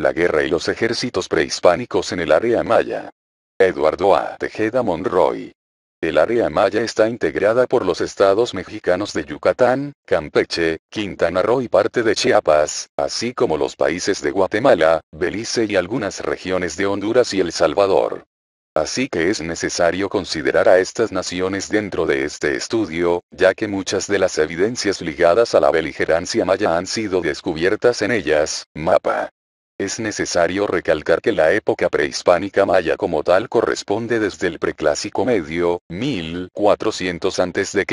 La guerra y los ejércitos prehispánicos en el área maya. Eduardo A. Tejeda Monroy. El área maya está integrada por los estados mexicanos de Yucatán, Campeche, Quintana Roo y parte de Chiapas, así como los países de Guatemala, Belice y algunas regiones de Honduras y El Salvador. Así que es necesario considerar a estas naciones dentro de este estudio, ya que muchas de las evidencias ligadas a la beligerancia maya han sido descubiertas en ellas. Mapa. Es necesario recalcar que la época prehispánica maya como tal corresponde desde el preclásico medio, 1400 a.C.,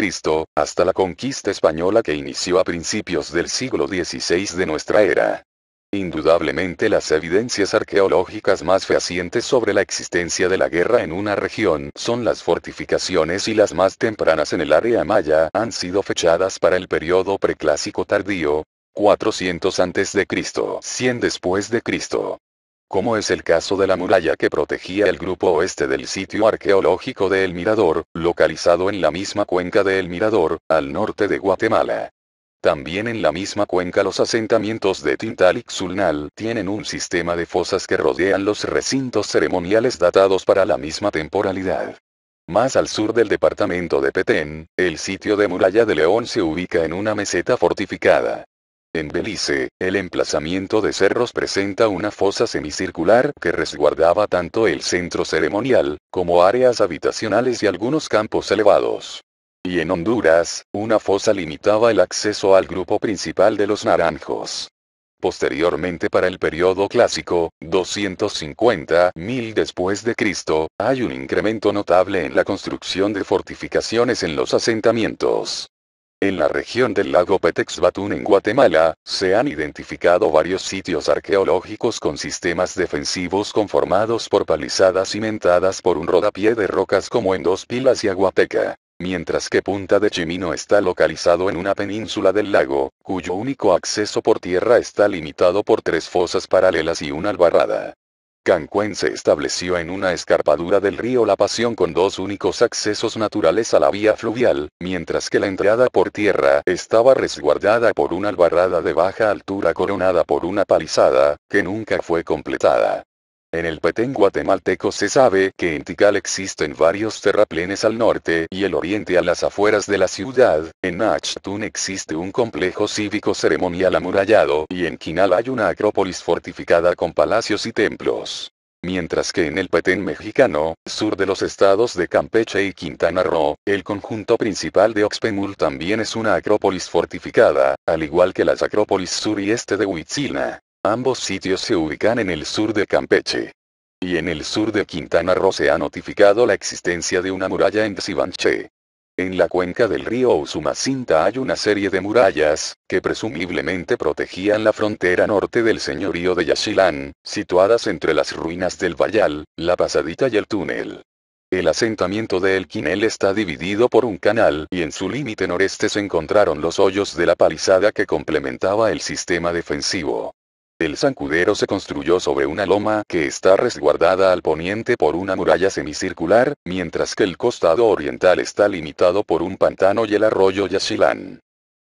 hasta la conquista española que inició a principios del siglo XVI de nuestra era. Indudablemente las evidencias arqueológicas más fehacientes sobre la existencia de la guerra en una región son las fortificaciones y las más tempranas en el área maya han sido fechadas para el periodo preclásico tardío, 400 Cristo, 100 después de Cristo. Como es el caso de la muralla que protegía el grupo oeste del sitio arqueológico de El Mirador, localizado en la misma cuenca de El Mirador, al norte de Guatemala. También en la misma cuenca los asentamientos de Tintal y Xulnal tienen un sistema de fosas que rodean los recintos ceremoniales datados para la misma temporalidad. Más al sur del departamento de Petén, el sitio de Muralla de León se ubica en una meseta fortificada. En Belice, el emplazamiento de cerros presenta una fosa semicircular que resguardaba tanto el centro ceremonial, como áreas habitacionales y algunos campos elevados. Y en Honduras, una fosa limitaba el acceso al grupo principal de los naranjos. Posteriormente para el periodo clásico, 250.000 después de Cristo, hay un incremento notable en la construcción de fortificaciones en los asentamientos. En la región del lago Petexbatún en Guatemala, se han identificado varios sitios arqueológicos con sistemas defensivos conformados por palizadas cimentadas por un rodapié de rocas como en dos pilas y aguateca. Mientras que Punta de Chimino está localizado en una península del lago, cuyo único acceso por tierra está limitado por tres fosas paralelas y una albarrada. Cancuen se estableció en una escarpadura del río La Pasión con dos únicos accesos naturales a la vía fluvial, mientras que la entrada por tierra estaba resguardada por una albarrada de baja altura coronada por una palizada, que nunca fue completada. En el Petén guatemalteco se sabe que en Tikal existen varios terraplenes al norte y el oriente a las afueras de la ciudad, en Nachtun existe un complejo cívico ceremonial amurallado y en Quinal hay una acrópolis fortificada con palacios y templos. Mientras que en el Petén mexicano, sur de los estados de Campeche y Quintana Roo, el conjunto principal de Oxpemul también es una acrópolis fortificada, al igual que las acrópolis sur y este de Huitzilna. Ambos sitios se ubican en el sur de Campeche. Y en el sur de Quintana Roo se ha notificado la existencia de una muralla en Xibanche. En la cuenca del río Usumacinta hay una serie de murallas, que presumiblemente protegían la frontera norte del señorío de Yachilán, situadas entre las ruinas del Vallal, la Pasadita y el túnel. El asentamiento de El Quinel está dividido por un canal y en su límite noreste se encontraron los hoyos de la palizada que complementaba el sistema defensivo. El zancudero se construyó sobre una loma que está resguardada al poniente por una muralla semicircular, mientras que el costado oriental está limitado por un pantano y el arroyo Yachilán.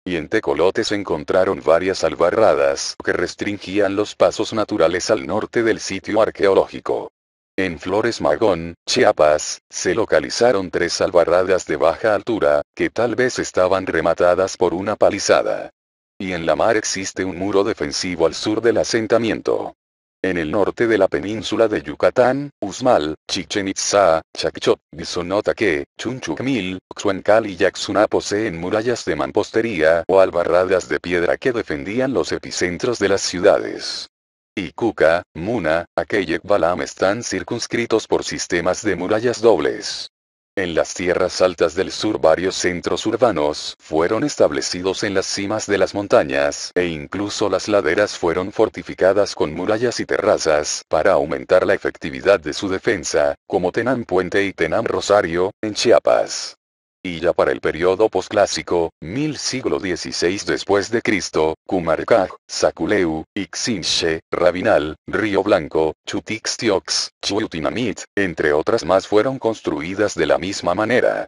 Y en Tecolote se encontraron varias albarradas que restringían los pasos naturales al norte del sitio arqueológico. En Flores Magón, Chiapas, se localizaron tres albarradas de baja altura, que tal vez estaban rematadas por una palizada y en la mar existe un muro defensivo al sur del asentamiento. En el norte de la península de Yucatán, Usmal, Chichen Itza, Chacchot, Bisonotaque, Chunchukmil, Xuancal y Yaxuna poseen murallas de mampostería o albarradas de piedra que defendían los epicentros de las ciudades. Y Cuca, Muna, Akeyek Balam están circunscritos por sistemas de murallas dobles. En las tierras altas del sur varios centros urbanos fueron establecidos en las cimas de las montañas e incluso las laderas fueron fortificadas con murallas y terrazas para aumentar la efectividad de su defensa, como Tenam Puente y Tenam Rosario, en Chiapas y ya para el periodo posclásico, mil siglo XVI después de Cristo, Kumarkaj, Saculeu, Ixinche, Rabinal, Río Blanco, Chutixtiox, Chutinamit, entre otras más fueron construidas de la misma manera.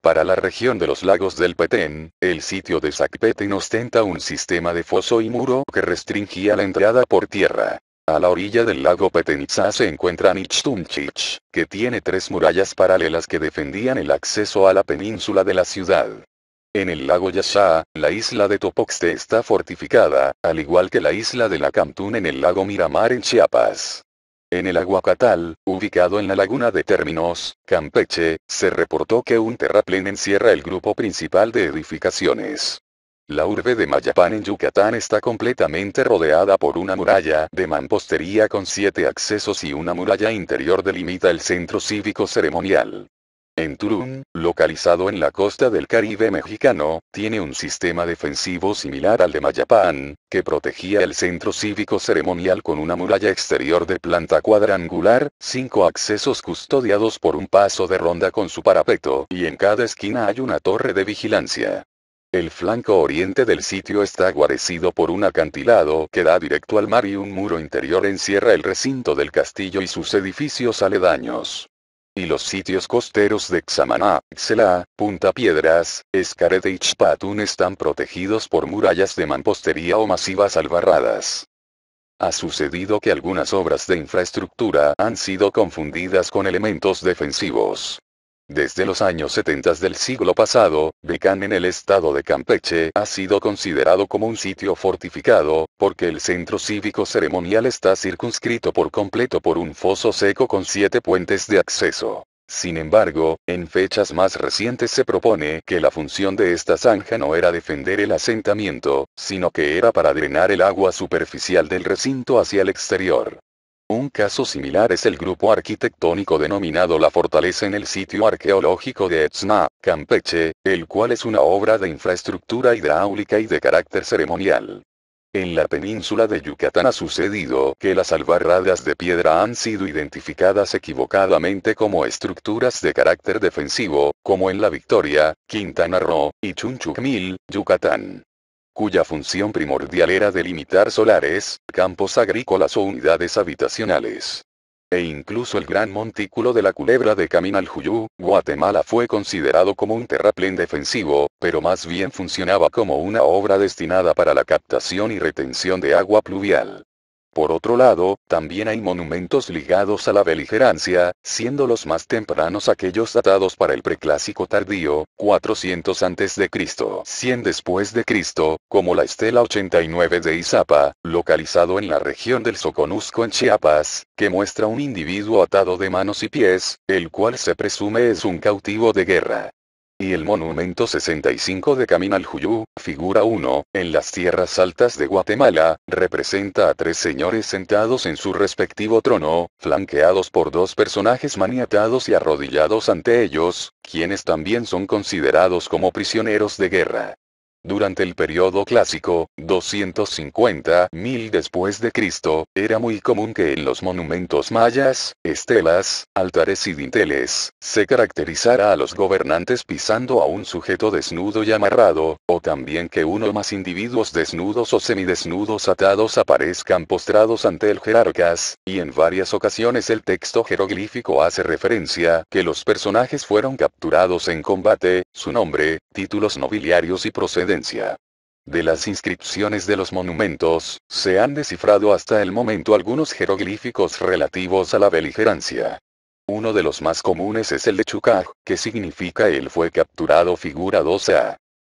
Para la región de los lagos del Petén, el sitio de Sacpetén ostenta un sistema de foso y muro que restringía la entrada por tierra. A la orilla del lago Petenitsa se encuentra Nichtunchich, que tiene tres murallas paralelas que defendían el acceso a la península de la ciudad. En el lago Yasha, la isla de Topoxte está fortificada, al igual que la isla de la Cantún en el lago Miramar en Chiapas. En el Aguacatal, ubicado en la laguna de Terminos, Campeche, se reportó que un terraplén encierra el grupo principal de edificaciones. La urbe de Mayapán en Yucatán está completamente rodeada por una muralla de mampostería con siete accesos y una muralla interior delimita el centro cívico ceremonial. En Turún, localizado en la costa del Caribe mexicano, tiene un sistema defensivo similar al de Mayapán, que protegía el centro cívico ceremonial con una muralla exterior de planta cuadrangular, cinco accesos custodiados por un paso de ronda con su parapeto y en cada esquina hay una torre de vigilancia. El flanco oriente del sitio está guarecido por un acantilado que da directo al mar y un muro interior encierra el recinto del castillo y sus edificios aledaños y los sitios costeros de Xamaná, Xelá, Punta Piedras, Escarete y están protegidos por murallas de mampostería o masivas albarradas. Ha sucedido que algunas obras de infraestructura han sido confundidas con elementos defensivos. Desde los años 70 del siglo pasado, Becán en el estado de Campeche ha sido considerado como un sitio fortificado, porque el centro cívico ceremonial está circunscrito por completo por un foso seco con siete puentes de acceso. Sin embargo, en fechas más recientes se propone que la función de esta zanja no era defender el asentamiento, sino que era para drenar el agua superficial del recinto hacia el exterior. Un caso similar es el grupo arquitectónico denominado La Fortaleza en el sitio arqueológico de Etzna, Campeche, el cual es una obra de infraestructura hidráulica y de carácter ceremonial. En la península de Yucatán ha sucedido que las albarradas de piedra han sido identificadas equivocadamente como estructuras de carácter defensivo, como en La Victoria, Quintana Roo, y Chunchukmil, Yucatán cuya función primordial era delimitar solares, campos agrícolas o unidades habitacionales. E incluso el gran montículo de la culebra de Caminaljuyú, Guatemala fue considerado como un terraplén defensivo, pero más bien funcionaba como una obra destinada para la captación y retención de agua pluvial. Por otro lado, también hay monumentos ligados a la beligerancia, siendo los más tempranos aquellos datados para el preclásico tardío, 400 a.C., 100 después de Cristo, como la estela 89 de Izapa, localizado en la región del Soconusco en Chiapas, que muestra un individuo atado de manos y pies, el cual se presume es un cautivo de guerra y el Monumento 65 de Caminal Juyú, figura 1, en las tierras altas de Guatemala, representa a tres señores sentados en su respectivo trono, flanqueados por dos personajes maniatados y arrodillados ante ellos, quienes también son considerados como prisioneros de guerra. Durante el periodo clásico, 250.000 después de Cristo, era muy común que en los monumentos mayas, estelas, altares y dinteles, se caracterizara a los gobernantes pisando a un sujeto desnudo y amarrado, o también que uno o más individuos desnudos o semidesnudos atados aparezcan postrados ante el jerarcas, y en varias ocasiones el texto jeroglífico hace referencia que los personajes fueron capturados en combate, su nombre, títulos nobiliarios y procedencia. De las inscripciones de los monumentos, se han descifrado hasta el momento algunos jeroglíficos relativos a la beligerancia. Uno de los más comunes es el de Chukaj, que significa él fue capturado figura 2a.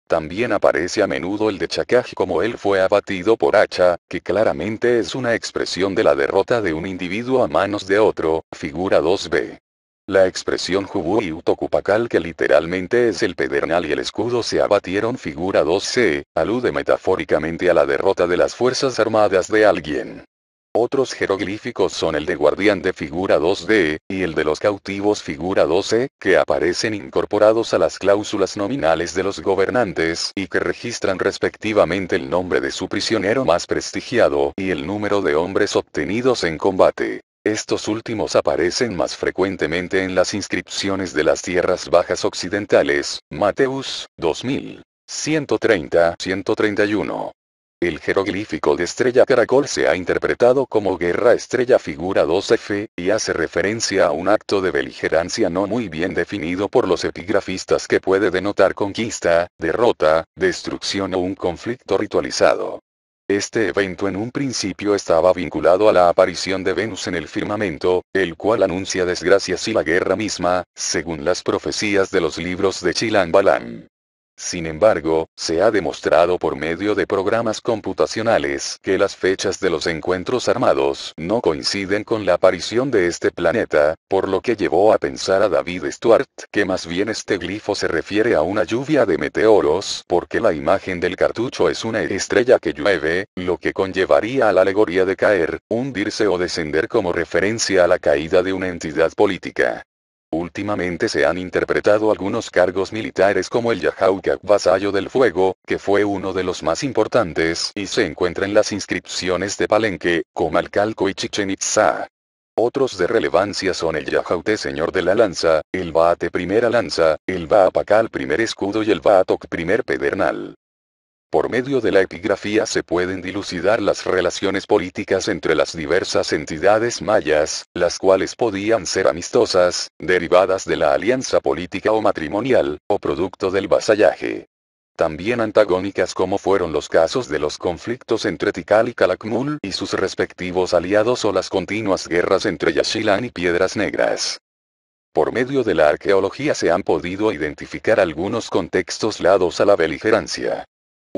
También aparece a menudo el de Chakaj como él fue abatido por hacha, que claramente es una expresión de la derrota de un individuo a manos de otro, figura 2b. La expresión jubu y utocupacal que literalmente es el pedernal y el escudo se abatieron figura 2c, alude metafóricamente a la derrota de las fuerzas armadas de alguien. Otros jeroglíficos son el de guardián de figura 2d, y el de los cautivos figura 12, que aparecen incorporados a las cláusulas nominales de los gobernantes y que registran respectivamente el nombre de su prisionero más prestigiado y el número de hombres obtenidos en combate. Estos últimos aparecen más frecuentemente en las inscripciones de las tierras bajas occidentales, Mateus, 2000. 130-131. El jeroglífico de estrella caracol se ha interpretado como guerra estrella figura 2F, y hace referencia a un acto de beligerancia no muy bien definido por los epigrafistas que puede denotar conquista, derrota, destrucción o un conflicto ritualizado. Este evento en un principio estaba vinculado a la aparición de Venus en el firmamento, el cual anuncia desgracias y la guerra misma, según las profecías de los libros de Chilan sin embargo, se ha demostrado por medio de programas computacionales que las fechas de los encuentros armados no coinciden con la aparición de este planeta, por lo que llevó a pensar a David Stuart que más bien este glifo se refiere a una lluvia de meteoros, porque la imagen del cartucho es una estrella que llueve, lo que conllevaría a la alegoría de caer, hundirse o descender como referencia a la caída de una entidad política. Últimamente se han interpretado algunos cargos militares como el Yajauca vasallo del fuego, que fue uno de los más importantes y se encuentra en las inscripciones de Palenque, Comalcalco y Chichen Itza. Otros de relevancia son el Yajaute señor de la lanza, el Baate primera lanza, el Baapacal primer escudo y el Baatok primer pedernal. Por medio de la epigrafía se pueden dilucidar las relaciones políticas entre las diversas entidades mayas, las cuales podían ser amistosas, derivadas de la alianza política o matrimonial, o producto del vasallaje. También antagónicas como fueron los casos de los conflictos entre Tikal y Calakmul y sus respectivos aliados o las continuas guerras entre Yashilan y Piedras Negras. Por medio de la arqueología se han podido identificar algunos contextos lados a la beligerancia.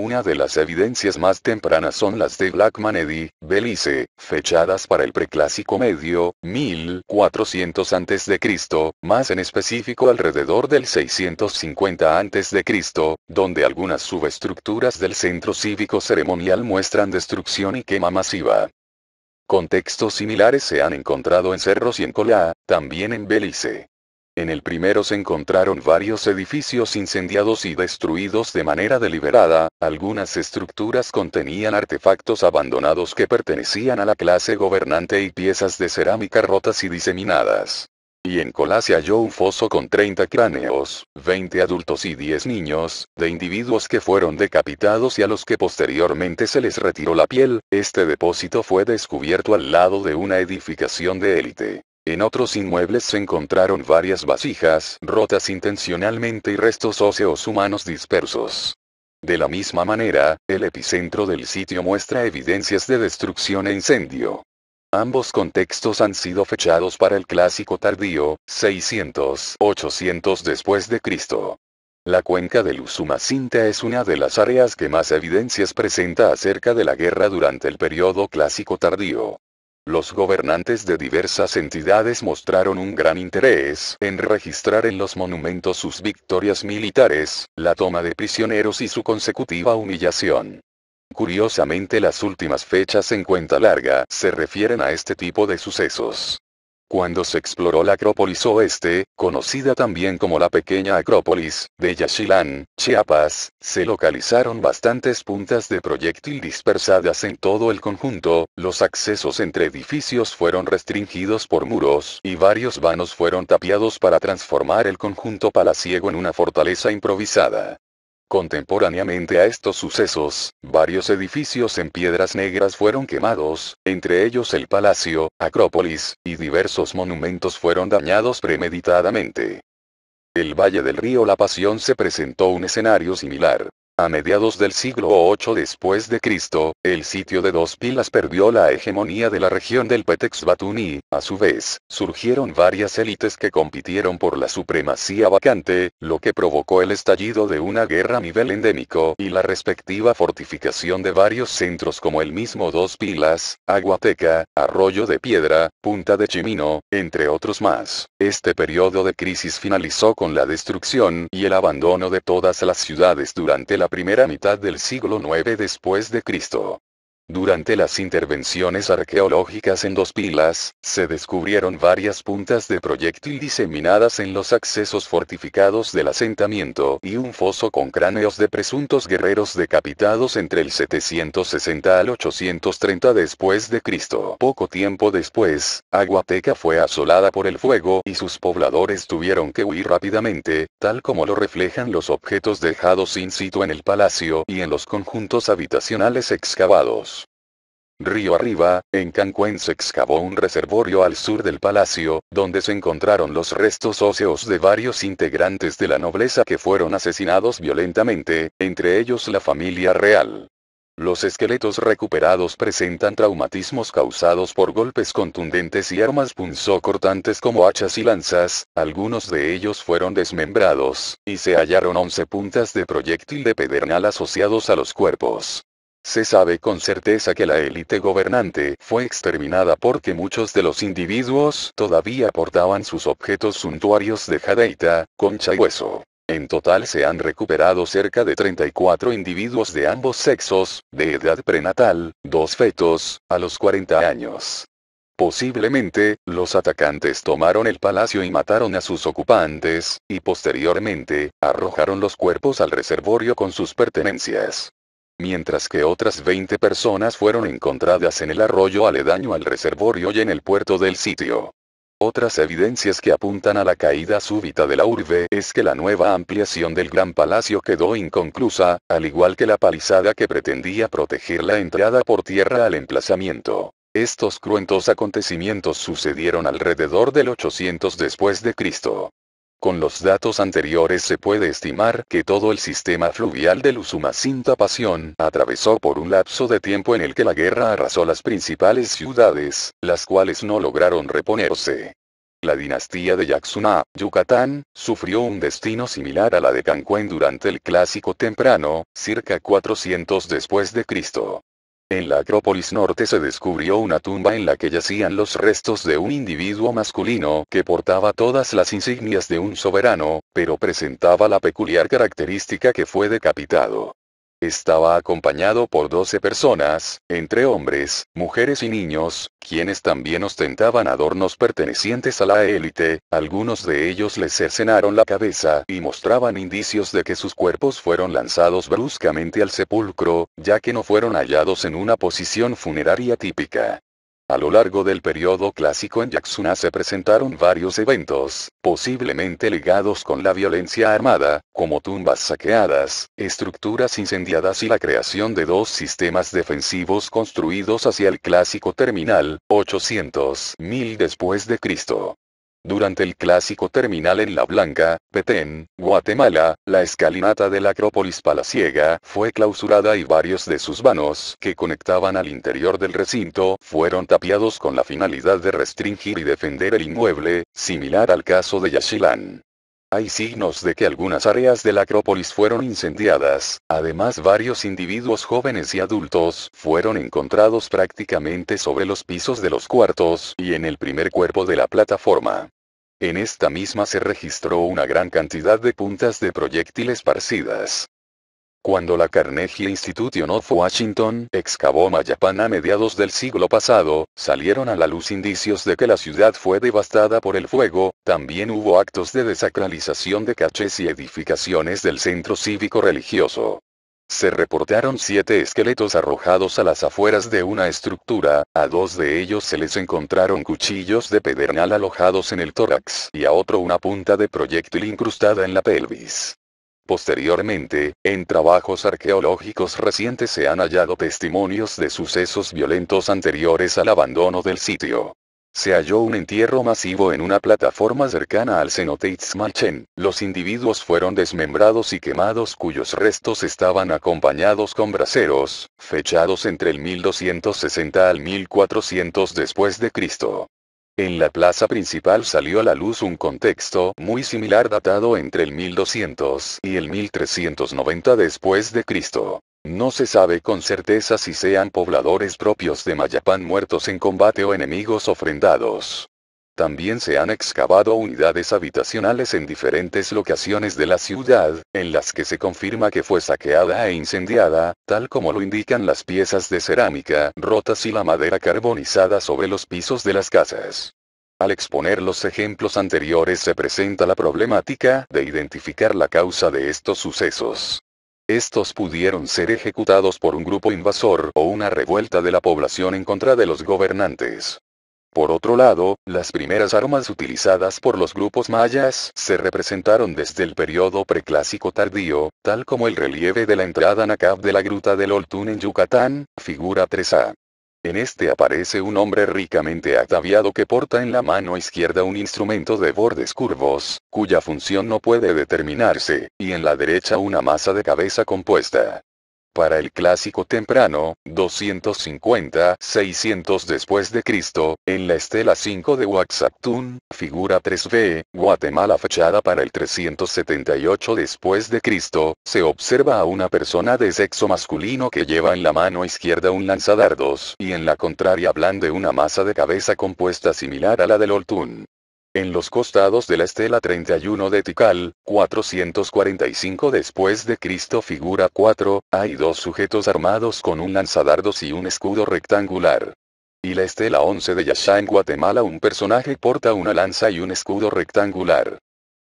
Una de las evidencias más tempranas son las de Blackmanedi, Belice, fechadas para el preclásico medio, 1400 a.C., más en específico alrededor del 650 a.C., donde algunas subestructuras del centro cívico ceremonial muestran destrucción y quema masiva. Contextos similares se han encontrado en Cerros y en Colá, también en Belice. En el primero se encontraron varios edificios incendiados y destruidos de manera deliberada, algunas estructuras contenían artefactos abandonados que pertenecían a la clase gobernante y piezas de cerámica rotas y diseminadas. Y en Colá se halló un foso con 30 cráneos, 20 adultos y 10 niños, de individuos que fueron decapitados y a los que posteriormente se les retiró la piel, este depósito fue descubierto al lado de una edificación de élite. En otros inmuebles se encontraron varias vasijas rotas intencionalmente y restos óseos humanos dispersos. De la misma manera, el epicentro del sitio muestra evidencias de destrucción e incendio. Ambos contextos han sido fechados para el clásico tardío, 600-800 después de La cuenca del Usumacinta es una de las áreas que más evidencias presenta acerca de la guerra durante el periodo clásico tardío. Los gobernantes de diversas entidades mostraron un gran interés en registrar en los monumentos sus victorias militares, la toma de prisioneros y su consecutiva humillación. Curiosamente las últimas fechas en cuenta larga se refieren a este tipo de sucesos. Cuando se exploró la Acrópolis Oeste, conocida también como la Pequeña Acrópolis, de Yaxchilán, Chiapas, se localizaron bastantes puntas de proyectil dispersadas en todo el conjunto, los accesos entre edificios fueron restringidos por muros y varios vanos fueron tapiados para transformar el conjunto palaciego en una fortaleza improvisada. Contemporáneamente a estos sucesos, varios edificios en piedras negras fueron quemados, entre ellos el Palacio, Acrópolis, y diversos monumentos fueron dañados premeditadamente. El Valle del Río La Pasión se presentó un escenario similar. A mediados del siglo VIII después de Cristo, el sitio de Dos Pilas perdió la hegemonía de la región del Petex y, a su vez, surgieron varias élites que compitieron por la supremacía vacante, lo que provocó el estallido de una guerra a nivel endémico y la respectiva fortificación de varios centros como el mismo Dos Pilas, Aguateca, Arroyo de Piedra, Punta de Chimino, entre otros más. Este periodo de crisis finalizó con la destrucción y el abandono de todas las ciudades durante la primera mitad del siglo IX después de Cristo. Durante las intervenciones arqueológicas en Dos Pilas, se descubrieron varias puntas de proyectil diseminadas en los accesos fortificados del asentamiento y un foso con cráneos de presuntos guerreros decapitados entre el 760 al 830 después de Cristo. Poco tiempo después, Aguateca fue asolada por el fuego y sus pobladores tuvieron que huir rápidamente, tal como lo reflejan los objetos dejados in situ en el palacio y en los conjuntos habitacionales excavados. Río arriba, en Cancún se excavó un reservorio al sur del palacio, donde se encontraron los restos óseos de varios integrantes de la nobleza que fueron asesinados violentamente, entre ellos la familia real. Los esqueletos recuperados presentan traumatismos causados por golpes contundentes y armas punzocortantes como hachas y lanzas, algunos de ellos fueron desmembrados, y se hallaron 11 puntas de proyectil de pedernal asociados a los cuerpos. Se sabe con certeza que la élite gobernante fue exterminada porque muchos de los individuos todavía portaban sus objetos suntuarios de jadeita, concha y hueso. En total se han recuperado cerca de 34 individuos de ambos sexos, de edad prenatal, dos fetos, a los 40 años. Posiblemente, los atacantes tomaron el palacio y mataron a sus ocupantes, y posteriormente, arrojaron los cuerpos al reservorio con sus pertenencias mientras que otras 20 personas fueron encontradas en el arroyo aledaño al reservorio y en el puerto del sitio. Otras evidencias que apuntan a la caída súbita de la urbe es que la nueva ampliación del Gran Palacio quedó inconclusa, al igual que la palizada que pretendía proteger la entrada por tierra al emplazamiento. Estos cruentos acontecimientos sucedieron alrededor del 800 después de Cristo. Con los datos anteriores se puede estimar que todo el sistema fluvial del Usumacinta Pasión atravesó por un lapso de tiempo en el que la guerra arrasó las principales ciudades, las cuales no lograron reponerse. La dinastía de Yaksuna, Yucatán, sufrió un destino similar a la de Cancún durante el Clásico Temprano, circa 400 después de Cristo. En la Acrópolis Norte se descubrió una tumba en la que yacían los restos de un individuo masculino que portaba todas las insignias de un soberano, pero presentaba la peculiar característica que fue decapitado. Estaba acompañado por 12 personas, entre hombres, mujeres y niños, quienes también ostentaban adornos pertenecientes a la élite, algunos de ellos les cercenaron la cabeza y mostraban indicios de que sus cuerpos fueron lanzados bruscamente al sepulcro, ya que no fueron hallados en una posición funeraria típica. A lo largo del periodo clásico en Yaxuna se presentaron varios eventos, posiblemente ligados con la violencia armada, como tumbas saqueadas, estructuras incendiadas y la creación de dos sistemas defensivos construidos hacia el clásico terminal, 800.000 después de Cristo. Durante el clásico terminal en La Blanca, Petén, Guatemala, la escalinata de la Acrópolis Palaciega fue clausurada y varios de sus vanos que conectaban al interior del recinto fueron tapiados con la finalidad de restringir y defender el inmueble, similar al caso de Yaxchilán. Hay signos de que algunas áreas de la Acrópolis fueron incendiadas, además varios individuos jóvenes y adultos fueron encontrados prácticamente sobre los pisos de los cuartos y en el primer cuerpo de la plataforma. En esta misma se registró una gran cantidad de puntas de proyectiles esparcidas. Cuando la Carnegie Institution of Washington excavó Mayapan a mediados del siglo pasado, salieron a la luz indicios de que la ciudad fue devastada por el fuego, también hubo actos de desacralización de caches y edificaciones del centro cívico religioso. Se reportaron siete esqueletos arrojados a las afueras de una estructura, a dos de ellos se les encontraron cuchillos de pedernal alojados en el tórax y a otro una punta de proyectil incrustada en la pelvis. Posteriormente, en trabajos arqueológicos recientes se han hallado testimonios de sucesos violentos anteriores al abandono del sitio. Se halló un entierro masivo en una plataforma cercana al cenote Los individuos fueron desmembrados y quemados cuyos restos estaban acompañados con braseros, fechados entre el 1260 al 1400 después de Cristo. En la plaza principal salió a la luz un contexto muy similar datado entre el 1200 y el 1390 después de Cristo. No se sabe con certeza si sean pobladores propios de Mayapán muertos en combate o enemigos ofrendados. También se han excavado unidades habitacionales en diferentes locaciones de la ciudad, en las que se confirma que fue saqueada e incendiada, tal como lo indican las piezas de cerámica rotas y la madera carbonizada sobre los pisos de las casas. Al exponer los ejemplos anteriores se presenta la problemática de identificar la causa de estos sucesos. Estos pudieron ser ejecutados por un grupo invasor o una revuelta de la población en contra de los gobernantes. Por otro lado, las primeras armas utilizadas por los grupos mayas se representaron desde el periodo preclásico tardío, tal como el relieve de la entrada Nakab de la Gruta del Oltún en Yucatán, figura 3a. En este aparece un hombre ricamente ataviado que porta en la mano izquierda un instrumento de bordes curvos, cuya función no puede determinarse, y en la derecha una masa de cabeza compuesta para el clásico temprano, 250-600 después en la estela 5 de Waxactun, figura 3b, Guatemala fachada para el 378 después se observa a una persona de sexo masculino que lleva en la mano izquierda un lanzadardos y en la contraria blande una masa de cabeza compuesta similar a la del Oltun en los costados de la estela 31 de Tikal, 445 después de Cristo figura 4, hay dos sujetos armados con un lanzadardos y un escudo rectangular. Y la estela 11 de Yasha en Guatemala un personaje porta una lanza y un escudo rectangular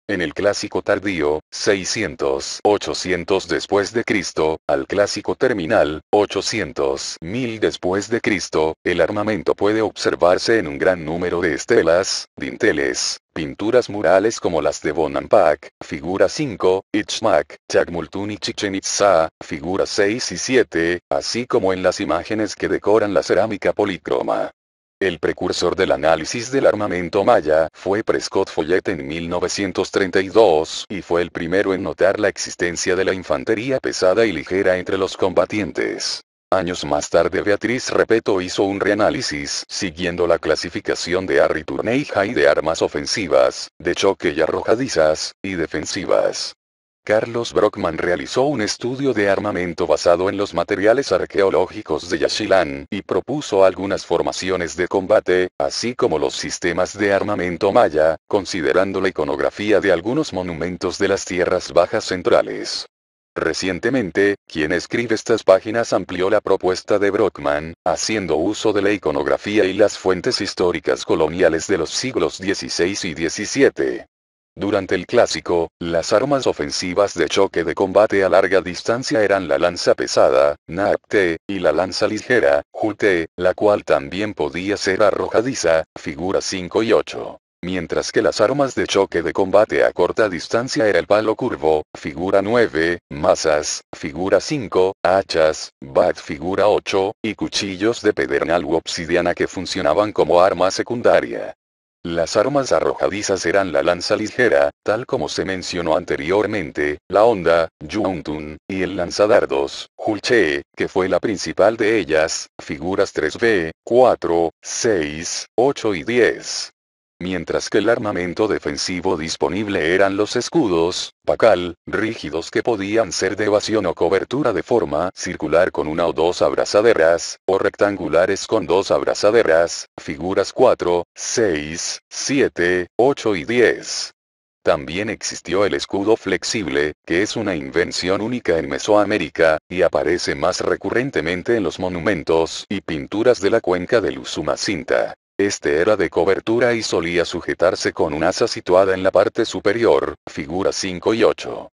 en el clásico tardío, 600-800 después al clásico terminal, 800-1000 después el armamento puede observarse en un gran número de estelas, dinteles, pinturas murales como las de Bonampak, figura 5, Ichmak, Chakmultun y Chichen Itza, figura 6 y 7, así como en las imágenes que decoran la cerámica policroma. El precursor del análisis del armamento maya fue Prescott Follett en 1932 y fue el primero en notar la existencia de la infantería pesada y ligera entre los combatientes. Años más tarde Beatriz Repeto hizo un reanálisis siguiendo la clasificación de Harry High de armas ofensivas, de choque y arrojadizas, y defensivas. Carlos Brockman realizó un estudio de armamento basado en los materiales arqueológicos de Yaxchilán y propuso algunas formaciones de combate, así como los sistemas de armamento maya, considerando la iconografía de algunos monumentos de las tierras bajas centrales. Recientemente, quien escribe estas páginas amplió la propuesta de Brockman, haciendo uso de la iconografía y las fuentes históricas coloniales de los siglos XVI y XVII. Durante el clásico, las armas ofensivas de choque de combate a larga distancia eran la lanza pesada, NARP-T, y la lanza ligera, jute, la cual también podía ser arrojadiza, (figura 5 y 8 mientras que las armas de choque de combate a corta distancia era el palo curvo, figura 9, masas, figura 5, hachas, bat figura 8, y cuchillos de pedernal u obsidiana que funcionaban como arma secundaria. Las armas arrojadizas eran la lanza ligera, tal como se mencionó anteriormente, la onda, Yuntun, y el lanzadardos, Hulche, que fue la principal de ellas, figuras 3B, 4, 6, 8 y 10 mientras que el armamento defensivo disponible eran los escudos, pacal, rígidos que podían ser de evasión o cobertura de forma circular con una o dos abrazaderas, o rectangulares con dos abrazaderas, figuras 4, 6, 7, 8 y 10. También existió el escudo flexible, que es una invención única en Mesoamérica, y aparece más recurrentemente en los monumentos y pinturas de la cuenca del Usumacinta. Este era de cobertura y solía sujetarse con un asa situada en la parte superior, figuras 5 y 8.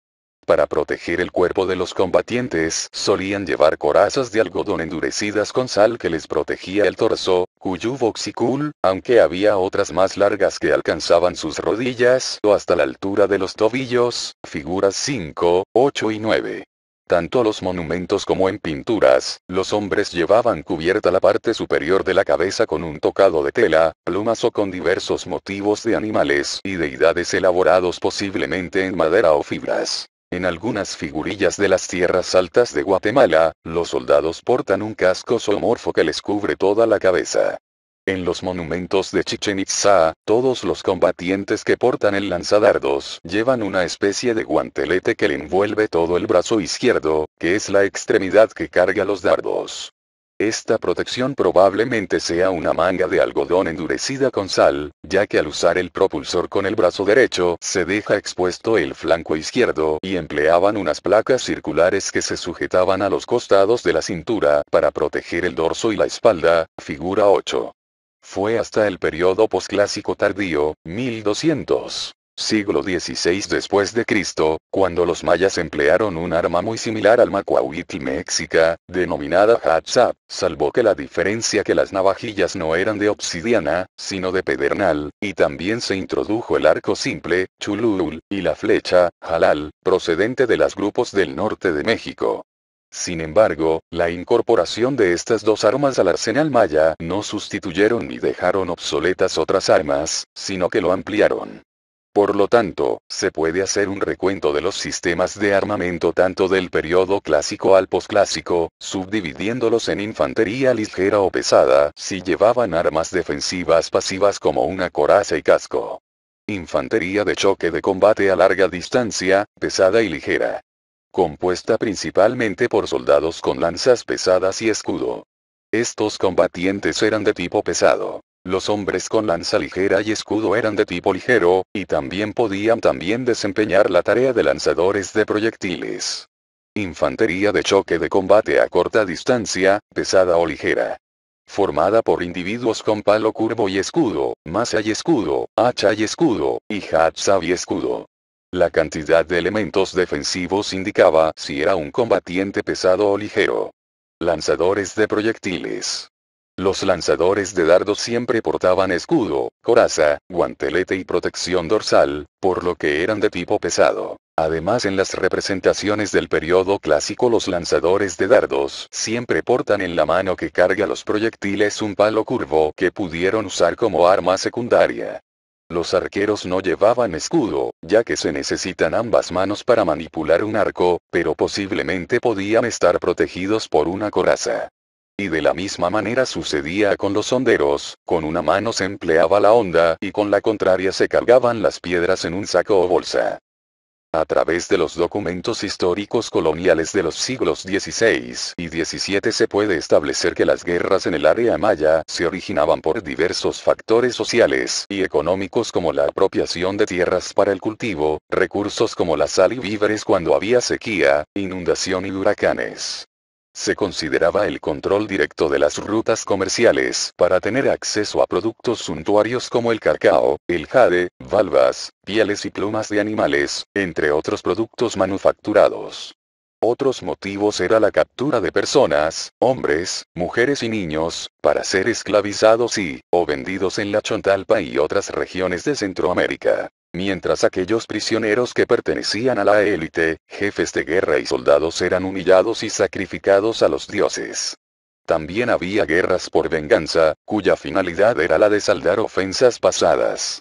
Para proteger el cuerpo de los combatientes, solían llevar corazas de algodón endurecidas con sal que les protegía el torso, cuyo voxicul, aunque había otras más largas que alcanzaban sus rodillas o hasta la altura de los tobillos, figuras 5, 8 y 9. Tanto los monumentos como en pinturas, los hombres llevaban cubierta la parte superior de la cabeza con un tocado de tela, plumas o con diversos motivos de animales y deidades elaborados posiblemente en madera o fibras. En algunas figurillas de las tierras altas de Guatemala, los soldados portan un casco zoomorfo que les cubre toda la cabeza. En los monumentos de Chichen Itza, todos los combatientes que portan el lanzadardos llevan una especie de guantelete que le envuelve todo el brazo izquierdo, que es la extremidad que carga los dardos. Esta protección probablemente sea una manga de algodón endurecida con sal, ya que al usar el propulsor con el brazo derecho se deja expuesto el flanco izquierdo y empleaban unas placas circulares que se sujetaban a los costados de la cintura para proteger el dorso y la espalda, figura 8. Fue hasta el periodo posclásico tardío, 1200 siglo XVI después de Cristo, cuando los mayas emplearon un arma muy similar al macuahuitl mexica, denominada hatzap, salvo que la diferencia que las navajillas no eran de obsidiana, sino de pedernal, y también se introdujo el arco simple, chulul, y la flecha, halal, procedente de los grupos del norte de México. Sin embargo, la incorporación de estas dos armas al arsenal maya no sustituyeron ni dejaron obsoletas otras armas, sino que lo ampliaron. Por lo tanto, se puede hacer un recuento de los sistemas de armamento tanto del periodo clásico al posclásico, subdividiéndolos en infantería ligera o pesada, si llevaban armas defensivas pasivas como una coraza y casco. Infantería de choque de combate a larga distancia, pesada y ligera compuesta principalmente por soldados con lanzas pesadas y escudo. Estos combatientes eran de tipo pesado. Los hombres con lanza ligera y escudo eran de tipo ligero, y también podían también desempeñar la tarea de lanzadores de proyectiles. Infantería de choque de combate a corta distancia, pesada o ligera. Formada por individuos con palo curvo y escudo, masa y escudo, hacha y escudo, y hatsa y escudo. La cantidad de elementos defensivos indicaba si era un combatiente pesado o ligero. Lanzadores de proyectiles. Los lanzadores de dardos siempre portaban escudo, coraza, guantelete y protección dorsal, por lo que eran de tipo pesado. Además en las representaciones del periodo clásico los lanzadores de dardos siempre portan en la mano que carga los proyectiles un palo curvo que pudieron usar como arma secundaria. Los arqueros no llevaban escudo, ya que se necesitan ambas manos para manipular un arco, pero posiblemente podían estar protegidos por una coraza. Y de la misma manera sucedía con los honderos, con una mano se empleaba la onda y con la contraria se cargaban las piedras en un saco o bolsa a través de los documentos históricos coloniales de los siglos XVI y XVII se puede establecer que las guerras en el área maya se originaban por diversos factores sociales y económicos como la apropiación de tierras para el cultivo, recursos como la sal y víveres cuando había sequía, inundación y huracanes. Se consideraba el control directo de las rutas comerciales para tener acceso a productos suntuarios como el cacao, el jade, valvas, pieles y plumas de animales, entre otros productos manufacturados. Otros motivos era la captura de personas, hombres, mujeres y niños, para ser esclavizados y, o vendidos en la Chontalpa y otras regiones de Centroamérica. Mientras aquellos prisioneros que pertenecían a la élite, jefes de guerra y soldados eran humillados y sacrificados a los dioses. También había guerras por venganza, cuya finalidad era la de saldar ofensas pasadas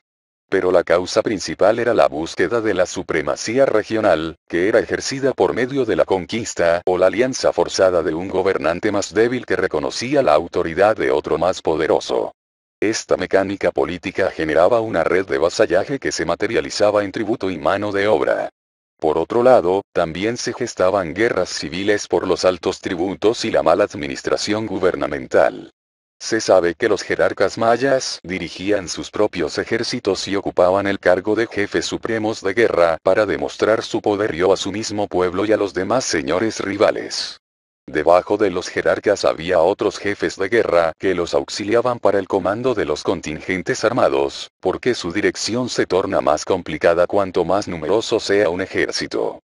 pero la causa principal era la búsqueda de la supremacía regional, que era ejercida por medio de la conquista o la alianza forzada de un gobernante más débil que reconocía la autoridad de otro más poderoso. Esta mecánica política generaba una red de vasallaje que se materializaba en tributo y mano de obra. Por otro lado, también se gestaban guerras civiles por los altos tributos y la mala administración gubernamental. Se sabe que los jerarcas mayas dirigían sus propios ejércitos y ocupaban el cargo de jefes supremos de guerra para demostrar su poderío a su mismo pueblo y a los demás señores rivales. Debajo de los jerarcas había otros jefes de guerra que los auxiliaban para el comando de los contingentes armados, porque su dirección se torna más complicada cuanto más numeroso sea un ejército.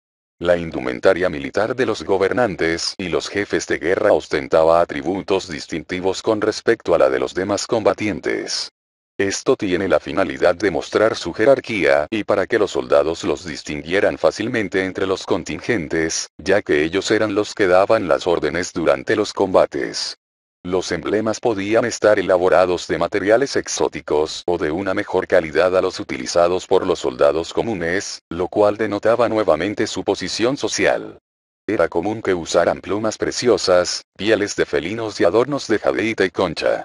La indumentaria militar de los gobernantes y los jefes de guerra ostentaba atributos distintivos con respecto a la de los demás combatientes. Esto tiene la finalidad de mostrar su jerarquía y para que los soldados los distinguieran fácilmente entre los contingentes, ya que ellos eran los que daban las órdenes durante los combates. Los emblemas podían estar elaborados de materiales exóticos o de una mejor calidad a los utilizados por los soldados comunes, lo cual denotaba nuevamente su posición social. Era común que usaran plumas preciosas, pieles de felinos y adornos de jadeita y concha.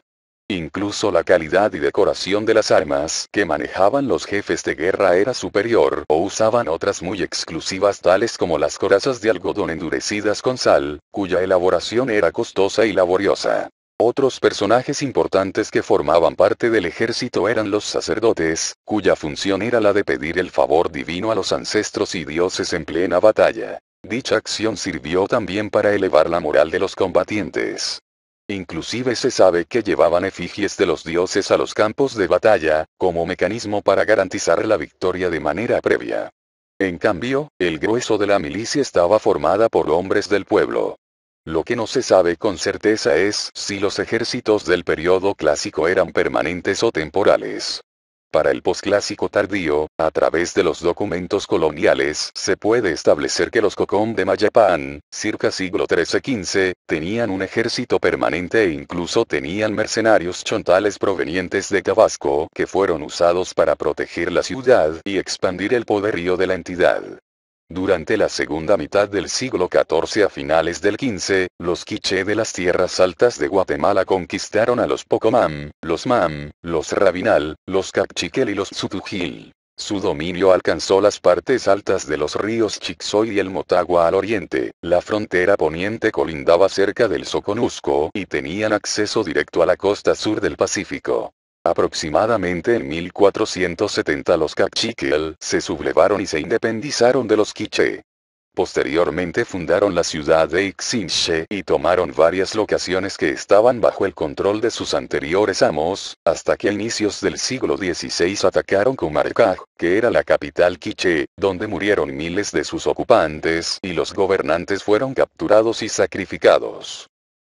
Incluso la calidad y decoración de las armas que manejaban los jefes de guerra era superior o usaban otras muy exclusivas tales como las corazas de algodón endurecidas con sal, cuya elaboración era costosa y laboriosa. Otros personajes importantes que formaban parte del ejército eran los sacerdotes, cuya función era la de pedir el favor divino a los ancestros y dioses en plena batalla. Dicha acción sirvió también para elevar la moral de los combatientes. Inclusive se sabe que llevaban efigies de los dioses a los campos de batalla, como mecanismo para garantizar la victoria de manera previa. En cambio, el grueso de la milicia estaba formada por hombres del pueblo. Lo que no se sabe con certeza es si los ejércitos del periodo clásico eran permanentes o temporales. Para el posclásico tardío, a través de los documentos coloniales se puede establecer que los Cocom de Mayapán, circa siglo XIII-XV, tenían un ejército permanente e incluso tenían mercenarios chontales provenientes de Tabasco que fueron usados para proteger la ciudad y expandir el poderío de la entidad. Durante la segunda mitad del siglo XIV a finales del XV, los quiché de las tierras altas de Guatemala conquistaron a los Pocomam, los Mam, los Rabinal, los Capchiquel y los Tzutujil. Su dominio alcanzó las partes altas de los ríos Chixoy y el Motagua al oriente, la frontera poniente colindaba cerca del Soconusco y tenían acceso directo a la costa sur del Pacífico. Aproximadamente en 1470 los Cachiquel se sublevaron y se independizaron de los Quiché. Posteriormente fundaron la ciudad de Ixinche y tomaron varias locaciones que estaban bajo el control de sus anteriores amos, hasta que a inicios del siglo XVI atacaron Kumarecaj, que era la capital quiche, donde murieron miles de sus ocupantes y los gobernantes fueron capturados y sacrificados.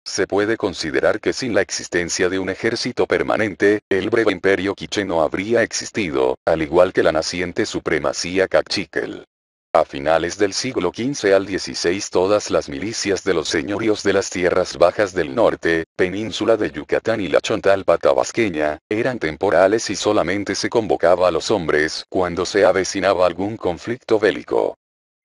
Se puede considerar que sin la existencia de un ejército permanente, el breve imperio quiche no habría existido, al igual que la naciente supremacía cachiquel. A finales del siglo XV al XVI todas las milicias de los señoríos de las tierras bajas del norte, península de Yucatán y la Chontalpa tabasqueña, eran temporales y solamente se convocaba a los hombres cuando se avecinaba algún conflicto bélico.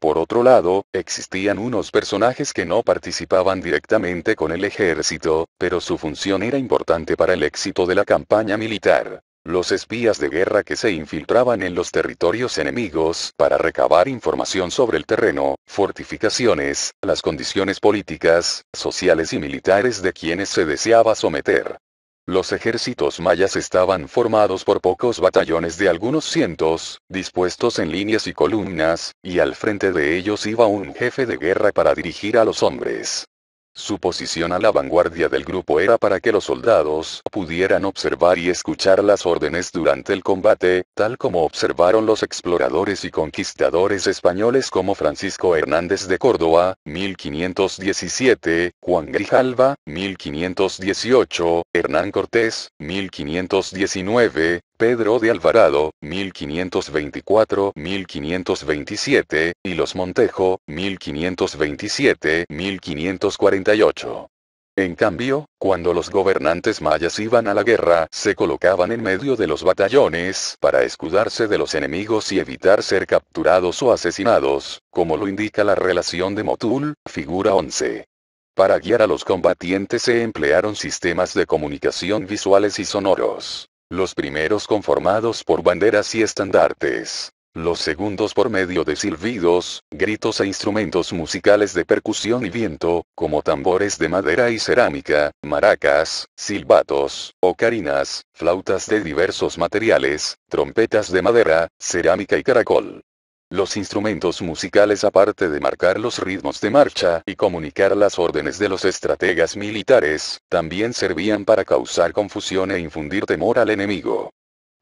Por otro lado, existían unos personajes que no participaban directamente con el ejército, pero su función era importante para el éxito de la campaña militar. Los espías de guerra que se infiltraban en los territorios enemigos para recabar información sobre el terreno, fortificaciones, las condiciones políticas, sociales y militares de quienes se deseaba someter. Los ejércitos mayas estaban formados por pocos batallones de algunos cientos, dispuestos en líneas y columnas, y al frente de ellos iba un jefe de guerra para dirigir a los hombres. Su posición a la vanguardia del grupo era para que los soldados pudieran observar y escuchar las órdenes durante el combate, tal como observaron los exploradores y conquistadores españoles como Francisco Hernández de Córdoba, 1517, Juan Grijalva, 1518, Hernán Cortés, 1519, Pedro de Alvarado, 1524-1527, y los Montejo, 1527-1548. En cambio, cuando los gobernantes mayas iban a la guerra, se colocaban en medio de los batallones para escudarse de los enemigos y evitar ser capturados o asesinados, como lo indica la relación de Motul, figura 11. Para guiar a los combatientes se emplearon sistemas de comunicación visuales y sonoros los primeros conformados por banderas y estandartes, los segundos por medio de silbidos, gritos e instrumentos musicales de percusión y viento, como tambores de madera y cerámica, maracas, silbatos, ocarinas, flautas de diversos materiales, trompetas de madera, cerámica y caracol. Los instrumentos musicales aparte de marcar los ritmos de marcha y comunicar las órdenes de los estrategas militares, también servían para causar confusión e infundir temor al enemigo.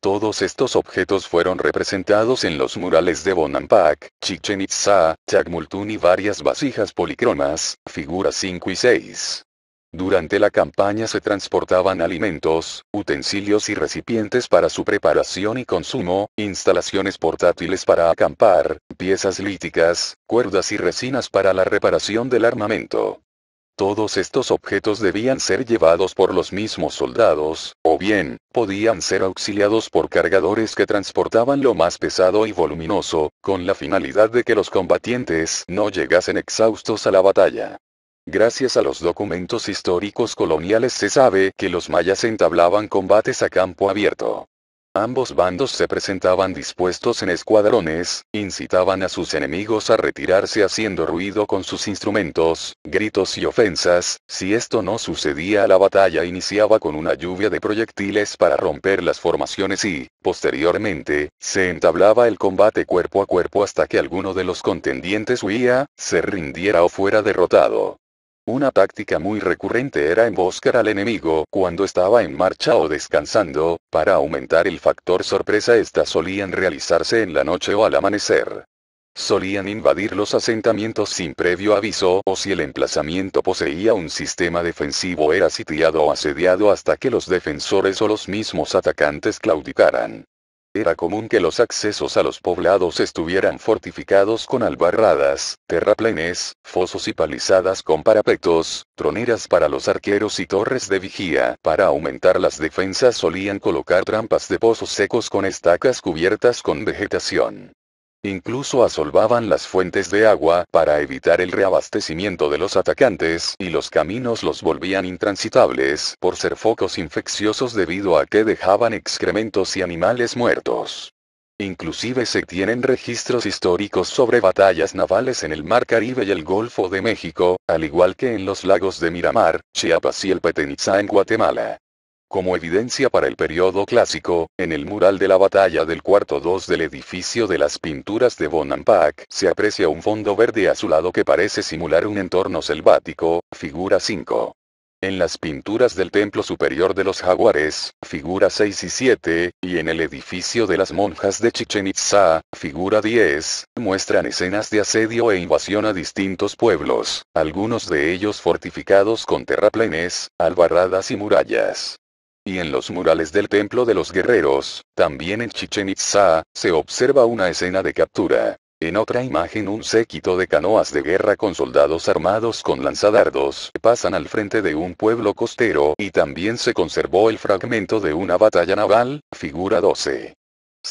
Todos estos objetos fueron representados en los murales de Bonampak, Chichen Itza, Chagmultún y varias vasijas policromas, figuras 5 y 6. Durante la campaña se transportaban alimentos, utensilios y recipientes para su preparación y consumo, instalaciones portátiles para acampar, piezas líticas, cuerdas y resinas para la reparación del armamento. Todos estos objetos debían ser llevados por los mismos soldados, o bien, podían ser auxiliados por cargadores que transportaban lo más pesado y voluminoso, con la finalidad de que los combatientes no llegasen exhaustos a la batalla. Gracias a los documentos históricos coloniales se sabe que los mayas entablaban combates a campo abierto. Ambos bandos se presentaban dispuestos en escuadrones, incitaban a sus enemigos a retirarse haciendo ruido con sus instrumentos, gritos y ofensas, si esto no sucedía la batalla iniciaba con una lluvia de proyectiles para romper las formaciones y, posteriormente, se entablaba el combate cuerpo a cuerpo hasta que alguno de los contendientes huía, se rindiera o fuera derrotado. Una táctica muy recurrente era emboscar al enemigo cuando estaba en marcha o descansando, para aumentar el factor sorpresa estas solían realizarse en la noche o al amanecer. Solían invadir los asentamientos sin previo aviso o si el emplazamiento poseía un sistema defensivo era sitiado o asediado hasta que los defensores o los mismos atacantes claudicaran. Era común que los accesos a los poblados estuvieran fortificados con albarradas, terraplenes, fosos y palizadas con parapetos, troneras para los arqueros y torres de vigía. Para aumentar las defensas solían colocar trampas de pozos secos con estacas cubiertas con vegetación. Incluso asolvaban las fuentes de agua para evitar el reabastecimiento de los atacantes y los caminos los volvían intransitables por ser focos infecciosos debido a que dejaban excrementos y animales muertos. Inclusive se tienen registros históricos sobre batallas navales en el Mar Caribe y el Golfo de México, al igual que en los lagos de Miramar, Chiapas y el Peteniza en Guatemala. Como evidencia para el periodo clásico, en el mural de la batalla del cuarto 2 del edificio de las pinturas de Bonampak se aprecia un fondo verde azulado que parece simular un entorno selvático, figura 5. En las pinturas del templo superior de los jaguares, figura 6 y 7, y en el edificio de las monjas de Chichen Itza, figura 10, muestran escenas de asedio e invasión a distintos pueblos, algunos de ellos fortificados con terraplenes, albarradas y murallas y en los murales del Templo de los Guerreros, también en Chichen Itza, se observa una escena de captura. En otra imagen un séquito de canoas de guerra con soldados armados con lanzadardos pasan al frente de un pueblo costero y también se conservó el fragmento de una batalla naval, figura 12.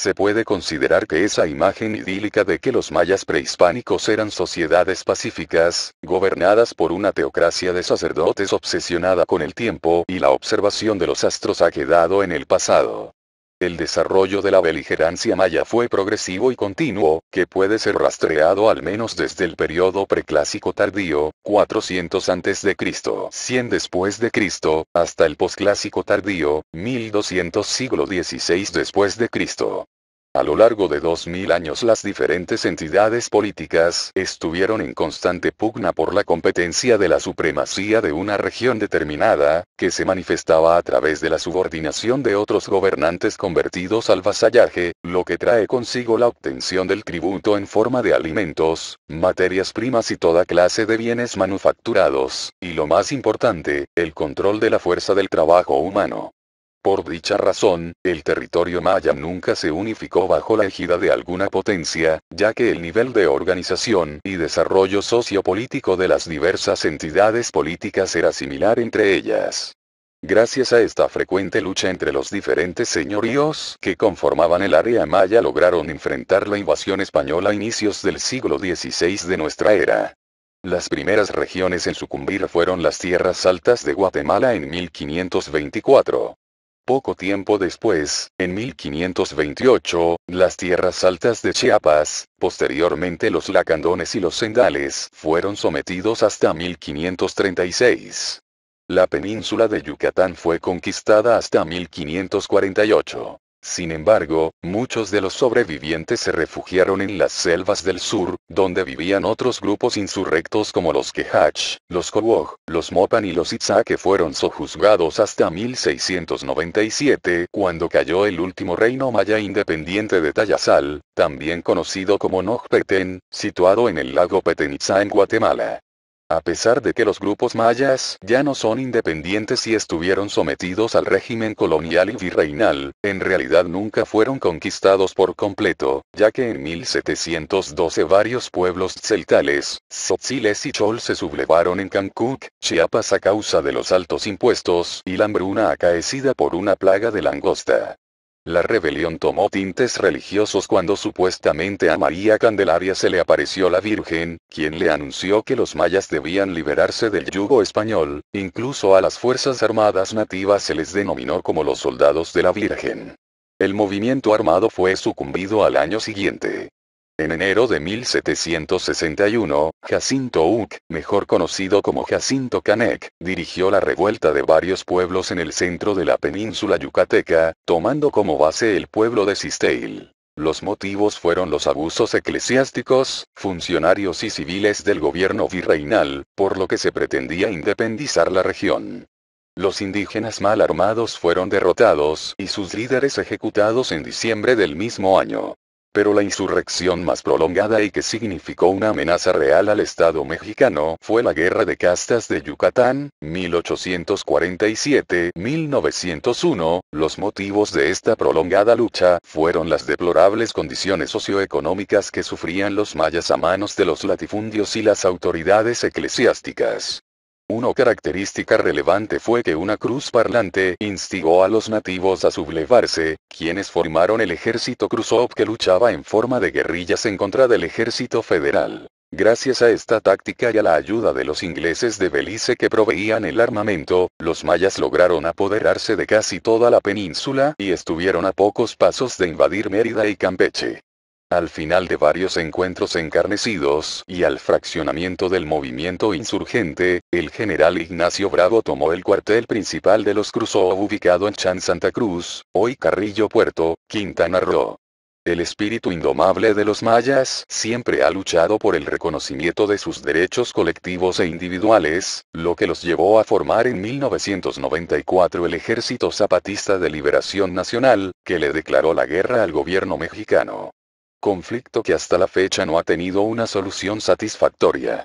Se puede considerar que esa imagen idílica de que los mayas prehispánicos eran sociedades pacíficas, gobernadas por una teocracia de sacerdotes obsesionada con el tiempo y la observación de los astros ha quedado en el pasado. El desarrollo de la beligerancia maya fue progresivo y continuo, que puede ser rastreado al menos desde el periodo preclásico tardío, 400 a.C., 100 después hasta el posclásico tardío, 1200 siglo XVI después de Cristo. A lo largo de 2000 años las diferentes entidades políticas estuvieron en constante pugna por la competencia de la supremacía de una región determinada, que se manifestaba a través de la subordinación de otros gobernantes convertidos al vasallaje, lo que trae consigo la obtención del tributo en forma de alimentos, materias primas y toda clase de bienes manufacturados, y lo más importante, el control de la fuerza del trabajo humano. Por dicha razón, el territorio maya nunca se unificó bajo la ejida de alguna potencia, ya que el nivel de organización y desarrollo sociopolítico de las diversas entidades políticas era similar entre ellas. Gracias a esta frecuente lucha entre los diferentes señoríos que conformaban el área maya lograron enfrentar la invasión española a inicios del siglo XVI de nuestra era. Las primeras regiones en sucumbir fueron las tierras altas de Guatemala en 1524. Poco tiempo después, en 1528, las tierras altas de Chiapas, posteriormente los lacandones y los sendales fueron sometidos hasta 1536. La península de Yucatán fue conquistada hasta 1548. Sin embargo, muchos de los sobrevivientes se refugiaron en las selvas del sur, donde vivían otros grupos insurrectos como los Kehach, los Kowog, los Mopan y los Itza que fueron sojuzgados hasta 1697, cuando cayó el último reino maya independiente de Tayasal, también conocido como Noj situado en el lago Itzá en Guatemala. A pesar de que los grupos mayas ya no son independientes y estuvieron sometidos al régimen colonial y virreinal, en realidad nunca fueron conquistados por completo, ya que en 1712 varios pueblos celtales, tzotziles y chol se sublevaron en Cancún, Chiapas a causa de los altos impuestos y la hambruna acaecida por una plaga de langosta. La rebelión tomó tintes religiosos cuando supuestamente a María Candelaria se le apareció la Virgen, quien le anunció que los mayas debían liberarse del yugo español, incluso a las Fuerzas Armadas nativas se les denominó como los soldados de la Virgen. El movimiento armado fue sucumbido al año siguiente. En enero de 1761, Jacinto Uc, mejor conocido como Jacinto Canek, dirigió la revuelta de varios pueblos en el centro de la península yucateca, tomando como base el pueblo de Sisteil. Los motivos fueron los abusos eclesiásticos, funcionarios y civiles del gobierno virreinal, por lo que se pretendía independizar la región. Los indígenas mal armados fueron derrotados y sus líderes ejecutados en diciembre del mismo año pero la insurrección más prolongada y que significó una amenaza real al Estado mexicano fue la Guerra de Castas de Yucatán, 1847-1901. Los motivos de esta prolongada lucha fueron las deplorables condiciones socioeconómicas que sufrían los mayas a manos de los latifundios y las autoridades eclesiásticas. Una característica relevante fue que una cruz parlante instigó a los nativos a sublevarse, quienes formaron el ejército Cruzop que luchaba en forma de guerrillas en contra del ejército federal. Gracias a esta táctica y a la ayuda de los ingleses de Belice que proveían el armamento, los mayas lograron apoderarse de casi toda la península y estuvieron a pocos pasos de invadir Mérida y Campeche al final de varios encuentros encarnecidos y al fraccionamiento del movimiento insurgente, el general Ignacio Bravo tomó el cuartel principal de los Cruzó ubicado en Chan Santa Cruz, hoy Carrillo Puerto, Quintana Roo. El espíritu indomable de los mayas siempre ha luchado por el reconocimiento de sus derechos colectivos e individuales, lo que los llevó a formar en 1994 el Ejército Zapatista de Liberación Nacional, que le declaró la guerra al gobierno mexicano conflicto que hasta la fecha no ha tenido una solución satisfactoria.